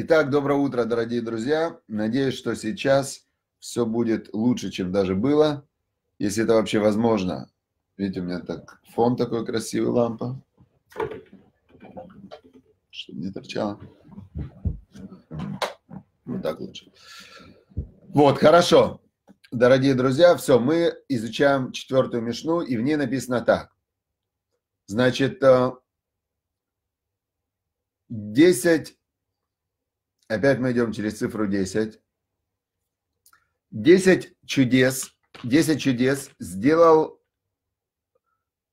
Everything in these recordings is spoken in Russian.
Итак, доброе утро, дорогие друзья. Надеюсь, что сейчас все будет лучше, чем даже было, если это вообще возможно. Видите, у меня так фон такой красивый, лампа. Чтобы не торчало. Вот так лучше. Вот, хорошо. Дорогие друзья, все, мы изучаем четвертую мешну, и в ней написано так. Значит, 10 э, Опять мы идем через цифру 10. 10 чудес, 10 чудес сделал,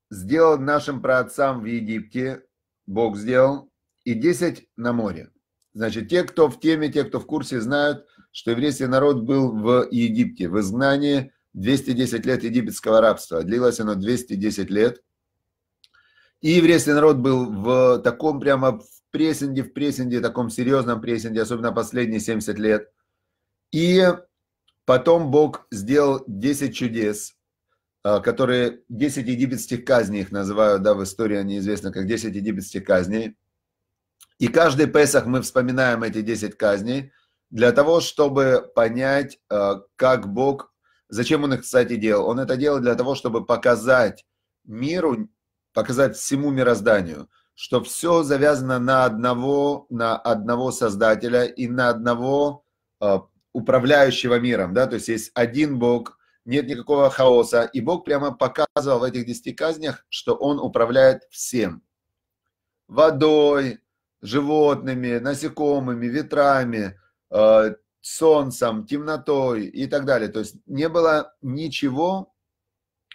сделал нашим праотцам в Египте, Бог сделал, и 10 на море. Значит, те, кто в теме, те, кто в курсе, знают, что еврейский народ был в Египте, в изгнании 210 лет египетского рабства. Длилось оно 210 лет. И еврейский народ был в таком прямо прессинге, в прессинге, таком серьезном прессинге, особенно последние 70 лет. И потом Бог сделал 10 чудес, а, которые 10 египетских казней их называют, да, в истории они известны как 10 египетских казней. И каждый Песах мы вспоминаем эти 10 казней для того, чтобы понять, а, как Бог, зачем Он их, кстати, делал. Он это делал для того, чтобы показать миру, показать всему мирозданию – что все завязано на одного, на одного создателя и на одного э, управляющего миром, да, то есть есть один Бог, нет никакого хаоса, и Бог прямо показывал в этих десяти казнях, что Он управляет всем. Водой, животными, насекомыми, ветрами, э, солнцем, темнотой и так далее. То есть не было ничего,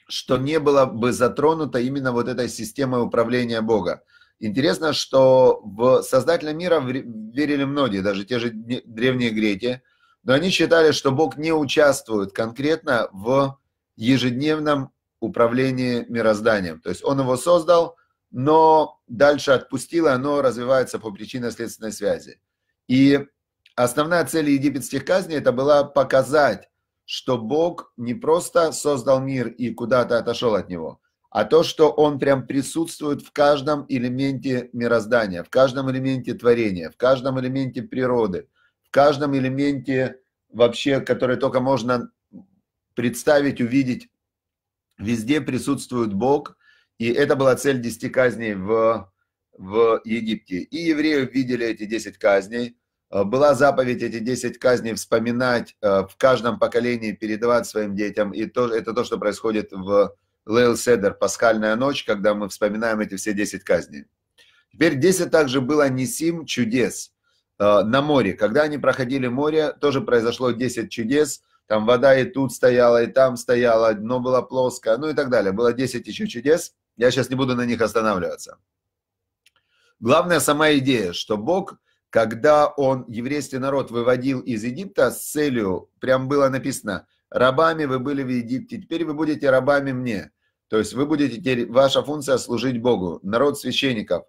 что не было бы затронуто именно вот этой системой управления Бога. Интересно, что в создателя мира верили многие, даже те же древние греки, но они считали, что Бог не участвует конкретно в ежедневном управлении мирозданием. То есть он его создал, но дальше отпустил, и оно развивается по причинно-следственной связи. И основная цель египетских казней это была показать, что Бог не просто создал мир и куда-то отошел от него, а то, что он прям присутствует в каждом элементе мироздания, в каждом элементе творения, в каждом элементе природы, в каждом элементе вообще, который только можно представить, увидеть. Везде присутствует Бог, и это была цель десяти казней в, в Египте. И евреи видели эти десять казней. Э, была заповедь эти десять казней вспоминать э, в каждом поколении, передавать своим детям. И то, это то, что происходит в Лейл Седер «Пасхальная ночь», когда мы вспоминаем эти все 10 казней. Теперь 10 также было Несим чудес э, на море. Когда они проходили море, тоже произошло 10 чудес. Там вода и тут стояла, и там стояла, дно было плоское, ну и так далее. Было 10 еще чудес. Я сейчас не буду на них останавливаться. Главная сама идея, что Бог, когда он еврейский народ выводил из Египта с целью, прям было написано – Рабами вы были в Египте, теперь вы будете рабами мне. То есть вы будете, ваша функция служить Богу, народ священников.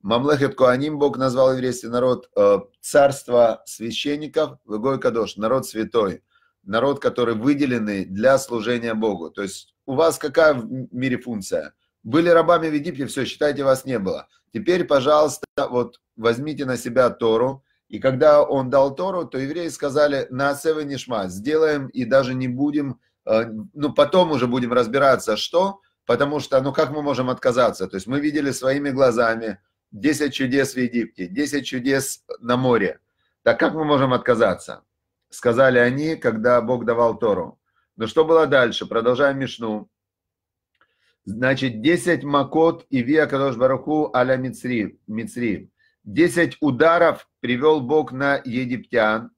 Мамлехет Коаним Бог назвал еврейский народ э, царство священников, Выгой Кадош, народ святой, народ, который выделенный для служения Богу. То есть у вас какая в мире функция? Были рабами в Египте, все, считайте, вас не было. Теперь, пожалуйста, вот возьмите на себя Тору, и когда он дал Тору, то евреи сказали, на Нишма, сделаем и даже не будем, э, ну потом уже будем разбираться, что, потому что, ну как мы можем отказаться? То есть мы видели своими глазами 10 чудес в Египте, 10 чудес на море. Так как мы можем отказаться? Сказали они, когда Бог давал Тору. Но что было дальше? Продолжаем Мишну. Значит, 10 макот и виа кадош бараху аля мицри. мицри. Десять ударов привел Бог на египтян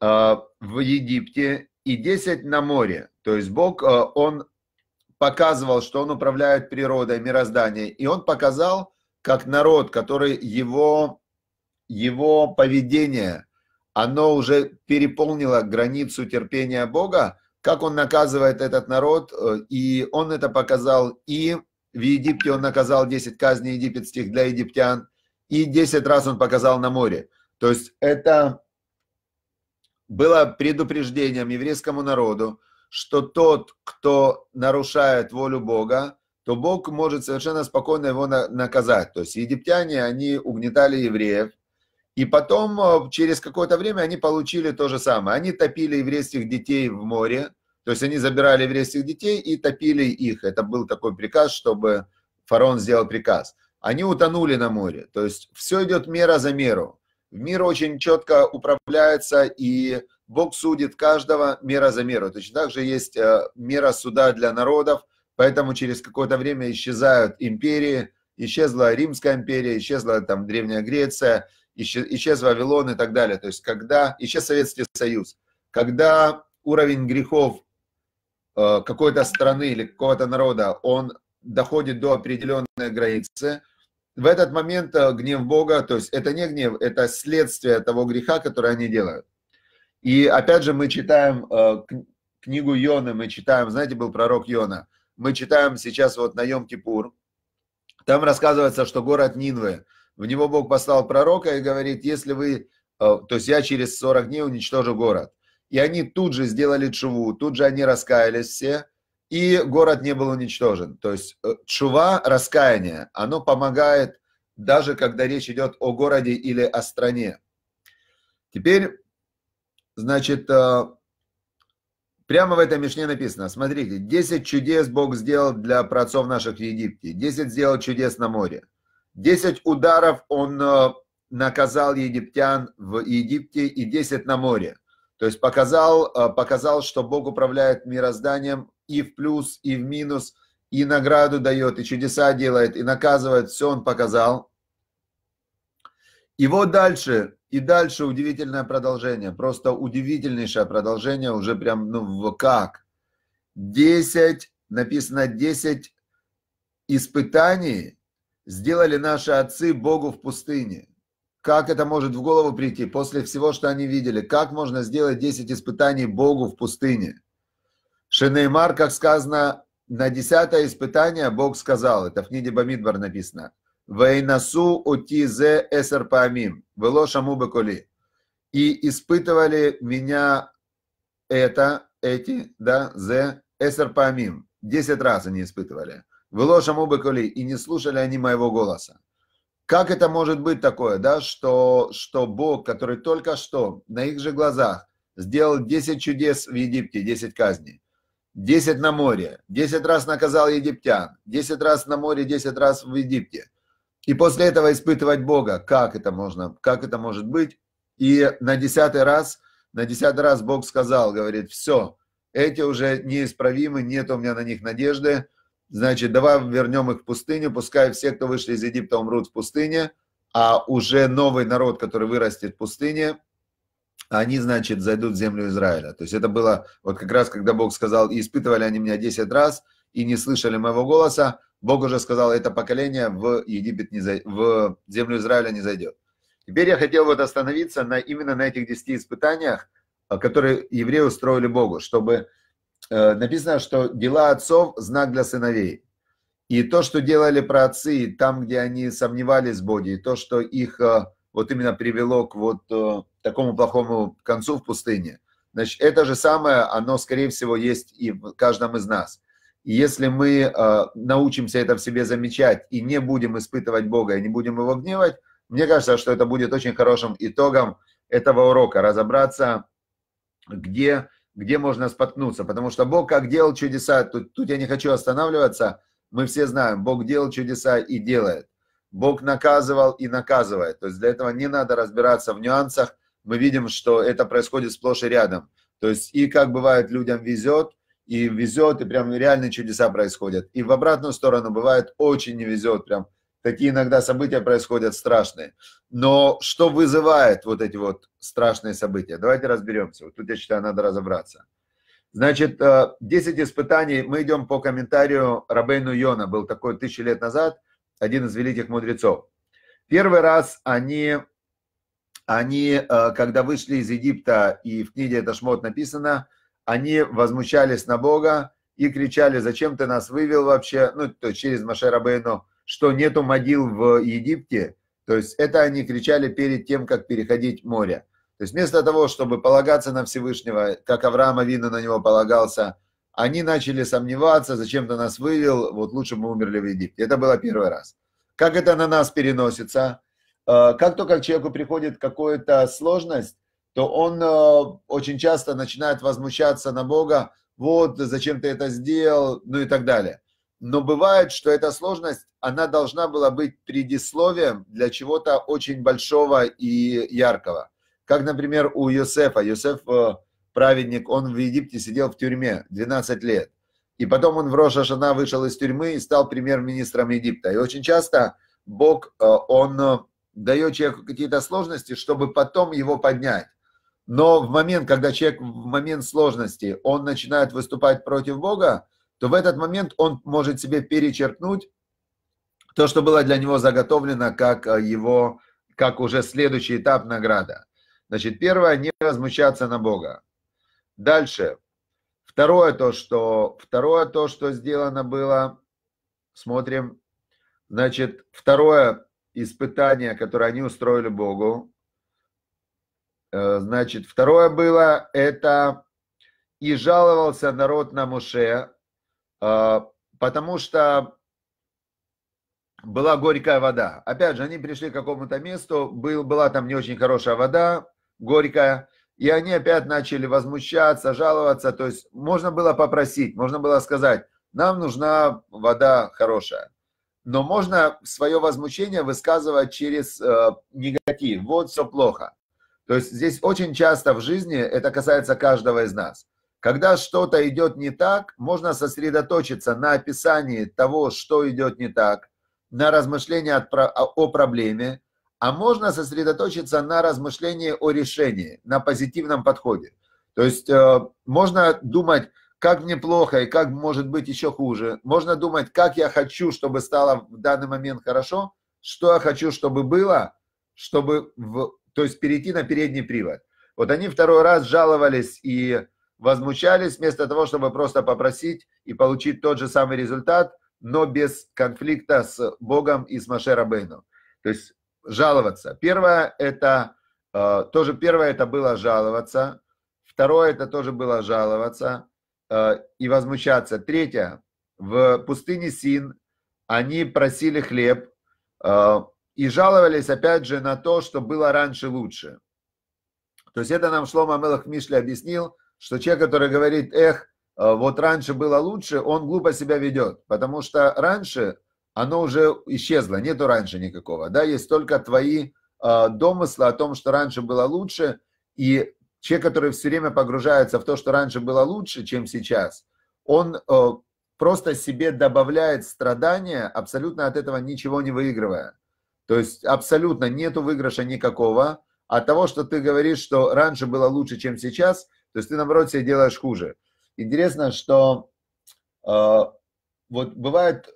э, в Египте и десять на море. То есть Бог, э, он показывал, что он управляет природой, мирозданием. И он показал, как народ, который его, его поведение, оно уже переполнило границу терпения Бога, как он наказывает этот народ, э, и он это показал и в Египте он наказал десять казней египетских для египтян, и 10 раз он показал на море. То есть это было предупреждением еврейскому народу, что тот, кто нарушает волю Бога, то Бог может совершенно спокойно его наказать. То есть египтяне, они угнетали евреев, и потом э, через какое-то время они получили то же самое. Они топили еврейских детей в море, то есть они забирали еврейских детей и топили их. Это был такой приказ, чтобы фараон сделал приказ они утонули на море. То есть все идет мера за меру. Мир очень четко управляется, и Бог судит каждого мера за меру. Точно так же есть э, мера суда для народов, поэтому через какое-то время исчезают империи, исчезла Римская империя, исчезла там Древняя Греция, исчез, Вавилон и так далее. То есть когда исчез Советский Союз, когда уровень грехов э, какой-то страны или какого-то народа, он доходит до определенной границы – в этот момент э, гнев Бога, то есть это не гнев, это следствие того греха, который они делают. И опять же мы читаем э, книгу Йона, мы читаем, знаете, был пророк Йона, мы читаем сейчас вот на Йом-Кипур, там рассказывается, что город Нинвы, в него Бог послал пророка и говорит, если вы, э, то есть я через 40 дней уничтожу город. И они тут же сделали чуву, тут же они раскаялись все, и город не был уничтожен. То есть э, чува, раскаяние, оно помогает даже когда речь идет о городе или о стране. Теперь, значит, э, прямо в этом Мишне написано, смотрите, 10 чудес Бог сделал для праотцов наших в Египте, 10 сделал чудес на море, 10 ударов Он э, наказал египтян в Египте и 10 на море. То есть показал, показал, что Бог управляет мирозданием и в плюс, и в минус, и награду дает, и чудеса делает, и наказывает, все он показал. И вот дальше, и дальше удивительное продолжение, просто удивительнейшее продолжение, уже прям, ну, в как. 10, написано 10 испытаний сделали наши отцы Богу в пустыне. Как это может в голову прийти после всего, что они видели? Как можно сделать 10 испытаний Богу в пустыне? Шенеймар, как сказано, на десятое испытание Бог сказал, это в книге Бамидбар написано, «Вейнасу утизе эсер паамим, вело шаму беколи». И испытывали меня это, эти, да, зе, эсер паамим. Десять раз они испытывали. «Вело шаму беколи», и не слушали они моего голоса. Как это может быть такое, да, что, что Бог, который только что на их же глазах сделал десять чудес в Египте, десять казней, 10 на море, 10 раз наказал египтян, 10 раз на море, 10 раз в Египте. И после этого испытывать Бога, как это можно, как это может быть. И на десятый раз, на десятый раз Бог сказал, говорит, все, эти уже неисправимы, нет у меня на них надежды, значит, давай вернем их в пустыню, пускай все, кто вышли из Египта, умрут в пустыне, а уже новый народ, который вырастет в пустыне, они, значит, зайдут в землю Израиля. То есть это было вот как раз, когда Бог сказал, и испытывали они меня 10 раз, и не слышали моего голоса, Бог уже сказал, это поколение в Египет не зай в землю Израиля не зайдет. Теперь я хотел вот остановиться на, именно на этих 10 испытаниях, э, которые евреи устроили Богу, чтобы э, написано, что дела отцов – знак для сыновей. И то, что делали праотцы, там, где они сомневались в Боге, и то, что их э, вот именно привело к вот э, такому плохому концу в пустыне. Значит, это же самое, оно, скорее всего, есть и в каждом из нас. И если мы э, научимся это в себе замечать и не будем испытывать Бога, и не будем его гневать, мне кажется, что это будет очень хорошим итогом этого урока, разобраться, где, где можно споткнуться. Потому что Бог как делал чудеса, тут, тут я не хочу останавливаться, мы все знаем, Бог делал чудеса и делает. Бог наказывал и наказывает. То есть для этого не надо разбираться в нюансах. Мы видим, что это происходит сплошь и рядом. То есть и как бывает людям везет, и везет, и прям реальные чудеса происходят. И в обратную сторону бывает очень не везет, прям такие иногда события происходят страшные. Но что вызывает вот эти вот страшные события? Давайте разберемся. Вот тут, я считаю, надо разобраться. Значит, 10 э, испытаний, мы идем по комментарию Рабейну Йона, был такой тысячи лет назад – один из великих мудрецов. Первый раз они, они э, когда вышли из Египта, и в книге это шмот написано, они возмущались на Бога и кричали, зачем ты нас вывел вообще, ну, то через Машерабейну, что нету могил в Египте. То есть это они кричали перед тем, как переходить море. То есть вместо того, чтобы полагаться на Всевышнего, как Авраам Авину на него полагался, они начали сомневаться, зачем ты нас вывел, вот лучше бы мы умерли в Египте. Это было первый раз. Как это на нас переносится? Э, как только к человеку приходит какая-то сложность, то он э, очень часто начинает возмущаться на Бога, вот зачем ты это сделал, ну и так далее. Но бывает, что эта сложность, она должна была быть предисловием для чего-то очень большого и яркого. Как, например, у Йосефа. Йосеф э, праведник, он в Египте сидел в тюрьме 12 лет. И потом он в Роша вышел из тюрьмы и стал премьер-министром Египта. И очень часто Бог, э, он э, дает человеку какие-то сложности, чтобы потом его поднять. Но в момент, когда человек в момент сложности, он начинает выступать против Бога, то в этот момент он может себе перечеркнуть то, что было для него заготовлено как э, его, как уже следующий этап награда. Значит, первое, не возмущаться на Бога. Дальше. Второе то, что, второе то, что сделано было, смотрим, значит, второе испытание, которое они устроили Богу, э, значит, второе было, это и жаловался народ на Муше, э, потому что была горькая вода. Опять же, они пришли к какому-то месту, был, была там не очень хорошая вода, горькая, и они опять начали возмущаться, жаловаться. То есть можно было попросить, можно было сказать, нам нужна вода хорошая. Но можно свое возмущение высказывать через э, негатив. Вот все плохо. То есть здесь очень часто в жизни это касается каждого из нас. Когда что-то идет не так, можно сосредоточиться на описании того, что идет не так, на размышления о проблеме, а можно сосредоточиться на размышлении о решении, на позитивном подходе. То есть э, можно думать, как мне плохо и как может быть еще хуже. Можно думать, как я хочу, чтобы стало в данный момент хорошо, что я хочу, чтобы было, чтобы, в... то есть перейти на передний привод. Вот они второй раз жаловались и возмущались вместо того, чтобы просто попросить и получить тот же самый результат, но без конфликта с Богом и с Машерабейном. То есть жаловаться. Первое это э, тоже первое это было жаловаться. Второе это тоже было жаловаться э, и возмущаться. Третье в пустыне Син они просили хлеб э, и жаловались опять же на то, что было раньше лучше. То есть это нам Шлома Мелах Мишли объяснил, что человек, который говорит, эх, вот раньше было лучше, он глупо себя ведет, потому что раньше оно уже исчезло, нету раньше никакого, да, есть только твои э, домыслы о том, что раньше было лучше, и человек, который все время погружается в то, что раньше было лучше, чем сейчас, он э, просто себе добавляет страдания, абсолютно от этого ничего не выигрывая. То есть абсолютно нету выигрыша никакого от того, что ты говоришь, что раньше было лучше, чем сейчас, то есть ты, наоборот, себе делаешь хуже. Интересно, что э, вот бывает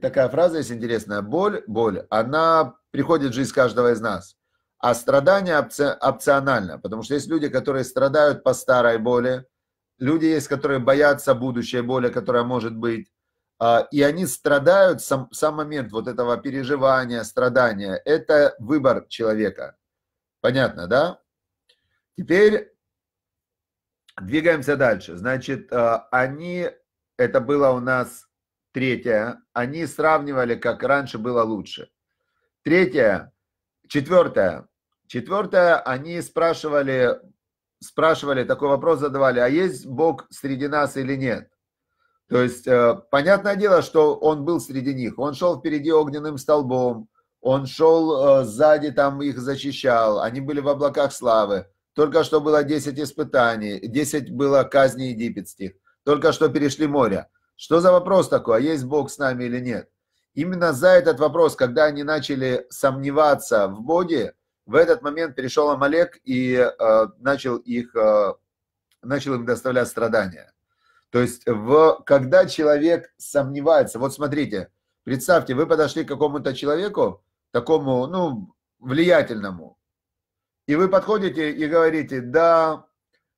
такая фраза есть интересная, боль, боль, она приходит в жизнь каждого из нас, а страдание опционально, потому что есть люди, которые страдают по старой боли, люди есть, которые боятся будущей боли, которая может быть, а, и они страдают, сам, сам момент вот этого переживания, страдания, это выбор человека. Понятно, да? Теперь двигаемся дальше. Значит, а, они, это было у нас Третье, они сравнивали, как раньше было лучше. Третье, четвертое, четвертое, они спрашивали, спрашивали, такой вопрос задавали, а есть Бог среди нас или нет? То есть, э, понятное дело, что он был среди них. Он шел впереди огненным столбом, он шел э, сзади, там их защищал, они были в облаках славы. Только что было 10 испытаний, 10 было казни египетских, только что перешли море. Что за вопрос такой, а есть Бог с нами или нет? Именно за этот вопрос, когда они начали сомневаться в Боге, в этот момент пришел Амалек и э, начал, их, э, начал им доставлять страдания. То есть, в, когда человек сомневается, вот смотрите, представьте, вы подошли к какому-то человеку, такому, ну, влиятельному, и вы подходите и говорите, да,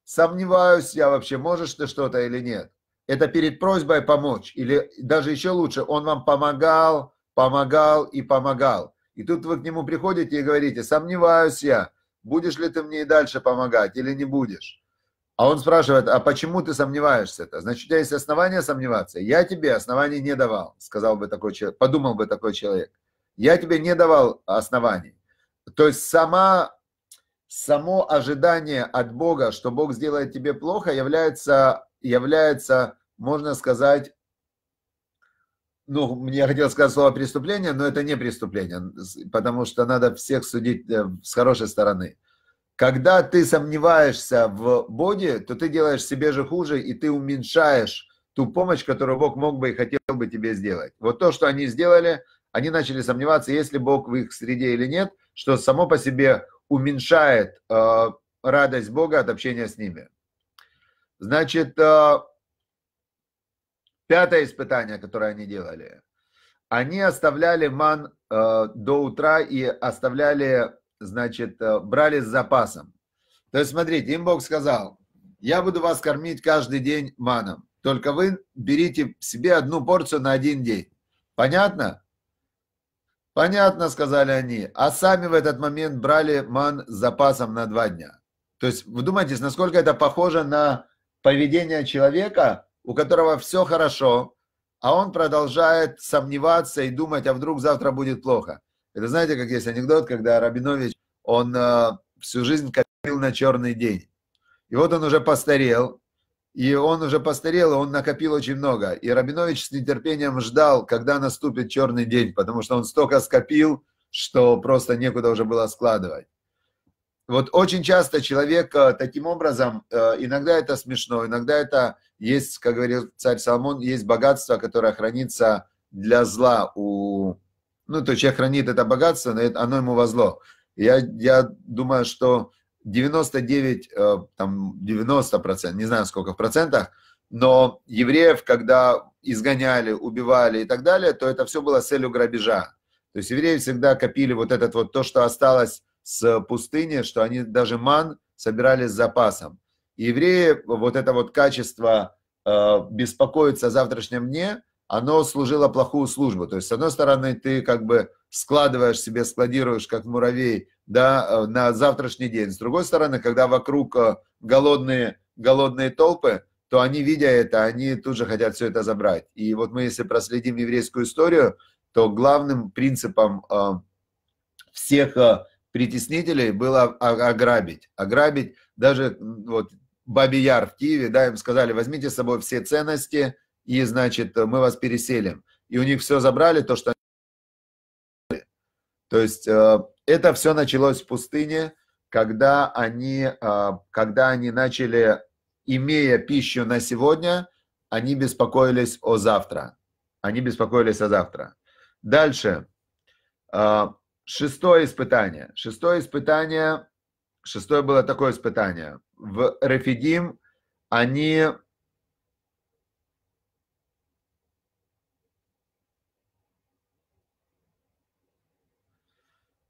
сомневаюсь я вообще, можешь ты что-то или нет это перед просьбой помочь, или даже еще лучше, он вам помогал, помогал и помогал. И тут вы к нему приходите и говорите, сомневаюсь я, будешь ли ты мне и дальше помогать или не будешь. А он спрашивает, а почему ты сомневаешься-то? Значит, у тебя есть основания сомневаться? Я тебе оснований не давал, сказал бы такой человек, подумал бы такой человек. Я тебе не давал оснований. То есть сама, само ожидание от Бога, что Бог сделает тебе плохо, является, является можно сказать, ну, мне хотелось сказать слово преступление, но это не преступление, потому что надо всех судить э, с хорошей стороны. Когда ты сомневаешься в Боге, то ты делаешь себе же хуже, и ты уменьшаешь ту помощь, которую Бог мог бы и хотел бы тебе сделать. Вот то, что они сделали, они начали сомневаться, есть ли Бог в их среде или нет, что само по себе уменьшает э, радость Бога от общения с ними. Значит, э, Пятое испытание, которое они делали. Они оставляли ман э, до утра и оставляли, значит, э, брали с запасом. То есть, смотрите, им Бог сказал, я буду вас кормить каждый день маном. Только вы берите себе одну порцию на один день. Понятно? Понятно, сказали они. А сами в этот момент брали ман с запасом на два дня. То есть, вы думаете, насколько это похоже на поведение человека, у которого все хорошо, а он продолжает сомневаться и думать, а вдруг завтра будет плохо. Это знаете, как есть анекдот, когда Рабинович, он э, всю жизнь копил на черный день. И вот он уже постарел, и он уже постарел, и он накопил очень много. И Рабинович с нетерпением ждал, когда наступит черный день, потому что он столько скопил, что просто некуда уже было складывать. Вот очень часто человек э, таким образом, э, иногда это смешно, иногда это есть, как говорил царь Соломон, есть богатство, которое хранится для зла у... Ну, то есть человек хранит это богатство, но оно ему во зло. Я, я думаю, что 99, э, там 90 процентов, не знаю сколько в процентах, но евреев, когда изгоняли, убивали и так далее, то это все было целью грабежа. То есть евреи всегда копили вот этот вот то, что осталось с пустыни, что они даже ман собирали с запасом евреи вот это вот качество э, беспокоиться о завтрашнем дне, оно служило плохую службу. То есть, с одной стороны, ты как бы складываешь себе, складируешь, как муравей, да, э, на завтрашний день. С другой стороны, когда вокруг э, голодные, голодные толпы, то они, видя это, они тут же хотят все это забрать. И вот мы, если проследим еврейскую историю, то главным принципом э, всех притеснителей было ограбить. Ограбить даже вот Бабий Яр в Киеве, да, им сказали, возьмите с собой все ценности, и, значит, мы вас переселим. И у них все забрали, то, что они... То есть э, это все началось в пустыне, когда они, э, когда они начали, имея пищу на сегодня, они беспокоились о завтра. Они беспокоились о завтра. Дальше. Э, шестое испытание. Шестое испытание. Шестое было такое испытание в Рефидим, они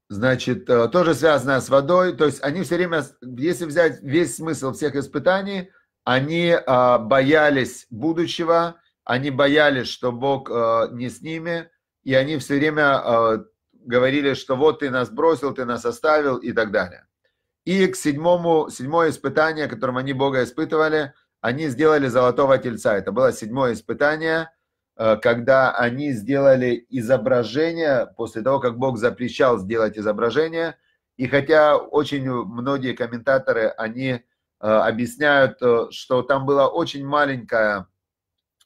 значит, э, тоже связано с водой. То есть они все время, если взять весь смысл всех испытаний, они а, боялись будущего, они боялись, что Бог э, не с ними, и они все время а, говорили, что вот ты нас бросил, ты нас оставил и так далее. И к седьмому, седьмое испытание, которым они Бога испытывали, они сделали золотого тельца. Это было седьмое испытание, э, когда они сделали изображение, после того, как Бог запрещал сделать изображение. И хотя очень многие комментаторы, они э, объясняют, э, что там была очень маленькая,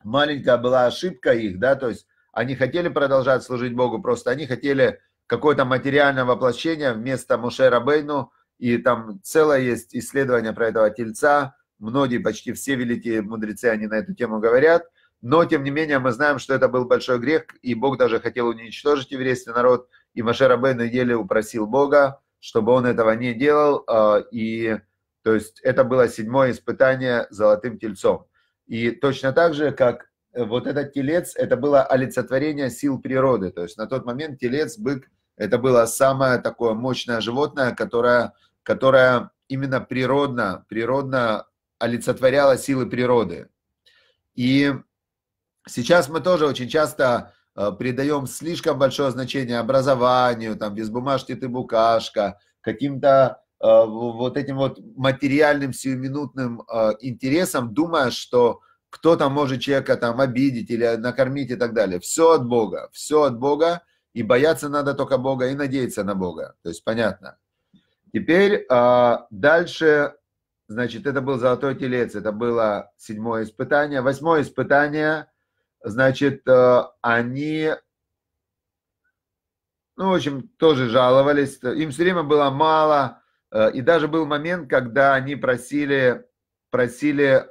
маленькая была ошибка их, да, то есть они хотели продолжать служить Богу, просто они хотели какое-то материальное воплощение вместо Мушера Бейну – и там целое есть исследование про этого тельца. Многие, почти все великие мудрецы, они на эту тему говорят. Но, тем не менее, мы знаем, что это был большой грех, и Бог даже хотел уничтожить еврейский народ. И Маше Рабейну еле упросил Бога, чтобы он этого не делал. А, и, то есть, это было седьмое испытание золотым тельцом. И точно так же, как э, вот этот телец, это было олицетворение сил природы. То есть, на тот момент телец, бык – это было самое такое мощное животное, которое, которое именно природно, природно олицетворяло силы природы. И сейчас мы тоже очень часто э, придаем слишком большое значение образованию, там, без бумажки ты букашка, каким-то э, вот этим вот материальным сиюминутным э, интересам, думая, что кто-то может человека там обидеть или накормить и так далее. Все от Бога, все от Бога, и бояться надо только Бога и надеяться на Бога. То есть понятно. Теперь а, дальше, значит, это был золотой телец, это было седьмое испытание. Восьмое испытание, значит, э, они, ну, в общем, тоже жаловались. Им все время было мало. Э, и даже был момент, когда они просили, просили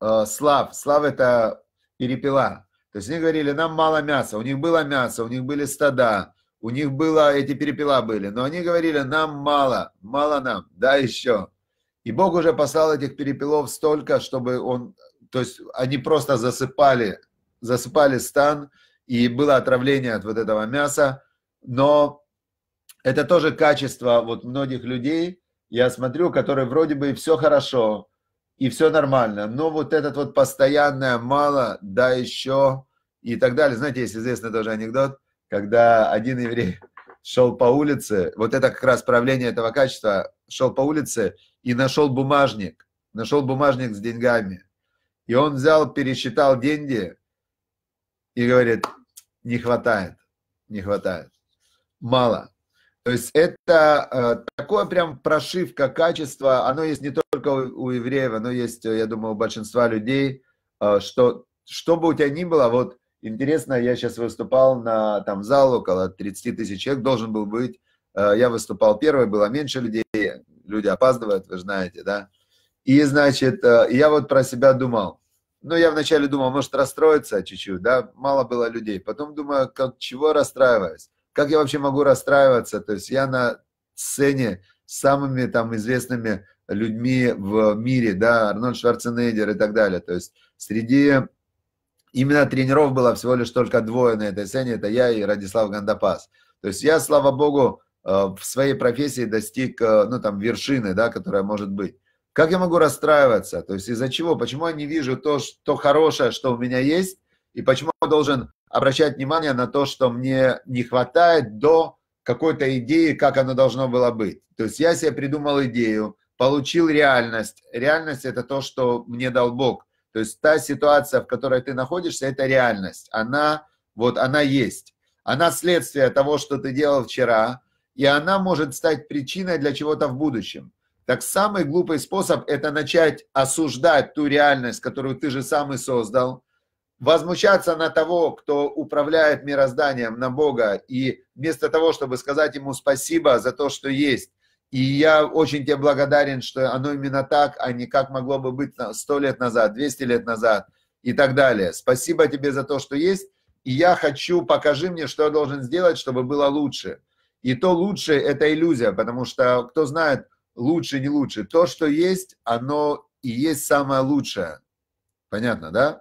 э, слав. Слав – это перепела. То есть они говорили, нам мало мяса, у них было мясо, у них были стада, у них было, эти перепела были, но они говорили, нам мало, мало нам, да еще. И Бог уже послал этих перепелов столько, чтобы он, то есть они просто засыпали, засыпали стан, и было отравление от вот этого мяса, но это тоже качество вот многих людей, я смотрю, которые вроде бы все хорошо, и все нормально. Но вот этот вот постоянное мало, да еще и так далее. Знаете, есть известный тоже анекдот, когда один еврей шел по улице, вот это как раз правление этого качества, шел по улице и нашел бумажник, нашел бумажник с деньгами. И он взял, пересчитал деньги и говорит, не хватает, не хватает, мало. То есть это э, такое прям прошивка качества, оно есть не только только у, у евреев, оно есть, э, я думаю, у большинства людей, а, что что бы у тебя ни было, вот интересно, я сейчас выступал на там зал около 30 тысяч человек, должен был быть, э, я выступал первый, было меньше людей, люди опаздывают, вы знаете, да. И, значит, э, я вот про себя думал. Ну, я вначале думал, может, расстроиться чуть-чуть, да, мало было людей. Потом думаю, как, чего расстраиваюсь? Как я вообще могу расстраиваться? То есть я на сцене с самыми там известными людьми в мире, да, Арнольд Шварценеггер и так далее. То есть среди именно тренеров было всего лишь только двое на этой сцене, это я и Радислав Гандапас. То есть я, слава богу, э, в своей профессии достиг, э, ну, там, вершины, да, которая может быть. Как я могу расстраиваться? То есть из-за чего? Почему я не вижу то, что хорошее, что у меня есть, и почему я должен обращать внимание на то, что мне не хватает до какой-то идеи, как оно должно было быть. То есть я себе придумал идею, получил реальность. Реальность – это то, что мне дал Бог. То есть та ситуация, в которой ты находишься, это реальность. Она, вот она есть. Она следствие того, что ты делал вчера, и она может стать причиной для чего-то в будущем. Так самый глупый способ – это начать осуждать ту реальность, которую ты же сам и создал, возмущаться на того, кто управляет мирозданием, на Бога, и вместо того, чтобы сказать ему спасибо за то, что есть, и я очень тебе благодарен, что оно именно так, а не как могло бы быть 100 лет назад, 200 лет назад и так далее. Спасибо тебе за то, что есть. И я хочу, покажи мне, что я должен сделать, чтобы было лучше. И то лучше – это иллюзия, потому что кто знает, лучше, не лучше. То, что есть, оно и есть самое лучшее. Понятно, да?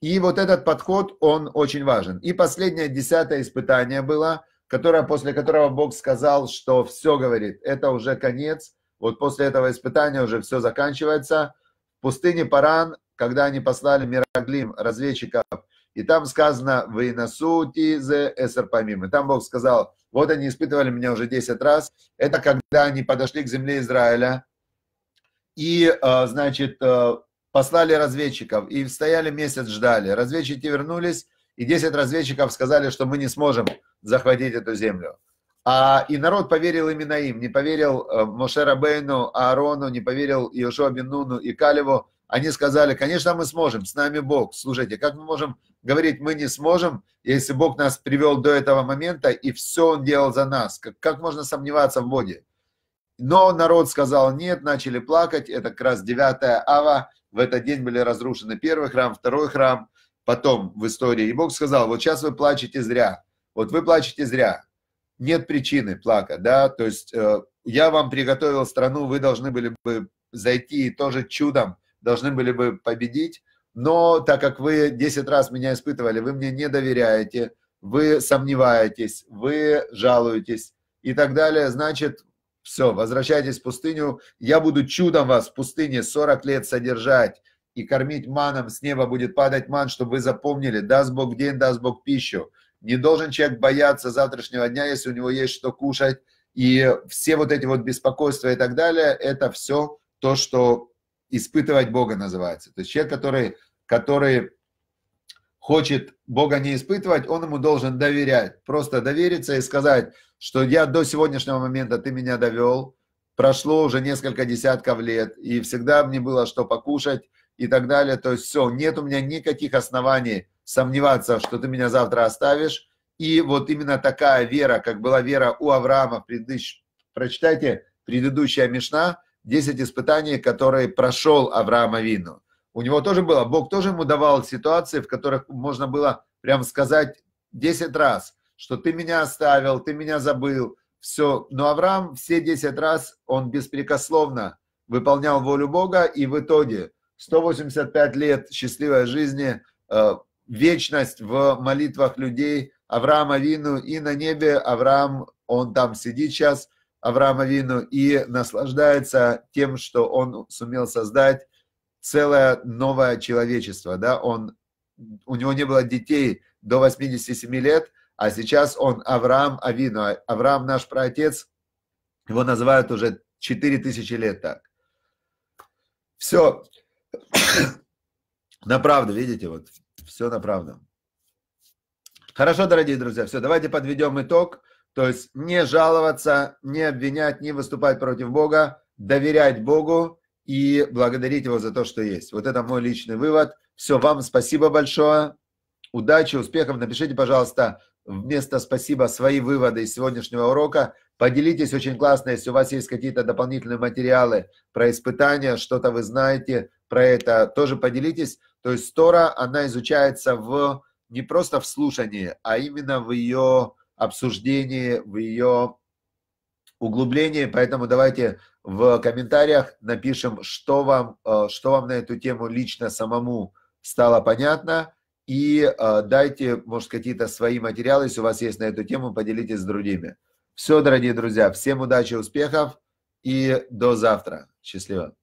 И вот этот подход, он очень важен. И последнее, десятое испытание было – которая после которого Бог сказал, что все, говорит, это уже конец, вот после этого испытания уже все заканчивается. В пустыне Паран, когда они послали Мираглим, разведчиков, и там сказано сути за эсер помимо». Там Бог сказал, вот они испытывали меня уже 10 раз. Это когда они подошли к земле Израиля и, э, значит, э, послали разведчиков. И стояли месяц, ждали. Разведчики вернулись, и 10 разведчиков сказали, что мы не сможем захватить эту землю. А, и народ поверил именно им, не поверил э, Моше Рабейну, Аарону, не поверил Иошуа Бенуну и Калеву. Они сказали, конечно, мы сможем, с нами Бог. Слушайте, как мы можем говорить, мы не сможем, если Бог нас привел до этого момента, и все Он делал за нас. Как, как можно сомневаться в Боге? Но народ сказал нет, начали плакать. Это как раз 9 ава. В этот день были разрушены первый храм, второй храм потом в истории. И Бог сказал, вот сейчас вы плачете зря, вот вы плачете зря, нет причины плакать, да, то есть э, я вам приготовил страну, вы должны были бы зайти и тоже чудом должны были бы победить, но так как вы 10 раз меня испытывали, вы мне не доверяете, вы сомневаетесь, вы жалуетесь и так далее, значит, все, возвращайтесь в пустыню, я буду чудом вас в пустыне 40 лет содержать, и кормить маном, с неба будет падать ман, чтобы вы запомнили, даст Бог день, даст Бог пищу. Не должен человек бояться завтрашнего дня, если у него есть что кушать. И все вот эти вот беспокойства и так далее, это все то, что испытывать Бога называется. То есть человек, который, который хочет Бога не испытывать, он ему должен доверять. Просто довериться и сказать, что я до сегодняшнего момента ты меня довел, прошло уже несколько десятков лет, и всегда мне было что покушать, и так далее. То есть все, нет у меня никаких оснований сомневаться, что ты меня завтра оставишь. И вот именно такая вера, как была вера у Авраама в предыдущ... прочитайте предыдущая Мишна, 10 испытаний, которые прошел Авраама Вину. У него тоже было, Бог тоже ему давал ситуации, в которых можно было прям сказать 10 раз, что ты меня оставил, ты меня забыл, все. Но Авраам все 10 раз, он беспрекословно выполнял волю Бога, и в итоге – 185 лет счастливой жизни, э, вечность в молитвах людей Авраама Вину и на небе Авраам, он там сидит сейчас, Авраама Вину и наслаждается тем, что он сумел создать целое новое человечество, да, он, у него не было детей до 87 лет, а сейчас он Авраам Авину, а Авраам наш праотец, его называют уже 4000 лет так. Все, На правду, видите, вот все на правду. Хорошо, дорогие друзья, все, давайте подведем итог. То есть не жаловаться, не обвинять, не выступать против Бога, доверять Богу и благодарить Его за то, что есть. Вот это мой личный вывод. Все, вам спасибо большое. Удачи, успехов. Напишите, пожалуйста, вместо спасибо свои выводы из сегодняшнего урока. Поделитесь, очень классно, если у вас есть какие-то дополнительные материалы про испытания, что-то вы знаете про это, тоже поделитесь. То есть Тора, она изучается в, не просто в слушании, а именно в ее обсуждении, в ее углублении. Поэтому давайте в комментариях напишем, что вам, э, что вам на эту тему лично самому стало понятно. И э, дайте, может, какие-то свои материалы, если у вас есть на эту тему, поделитесь с другими. Все, дорогие друзья, всем удачи, успехов и до завтра. Счастливо.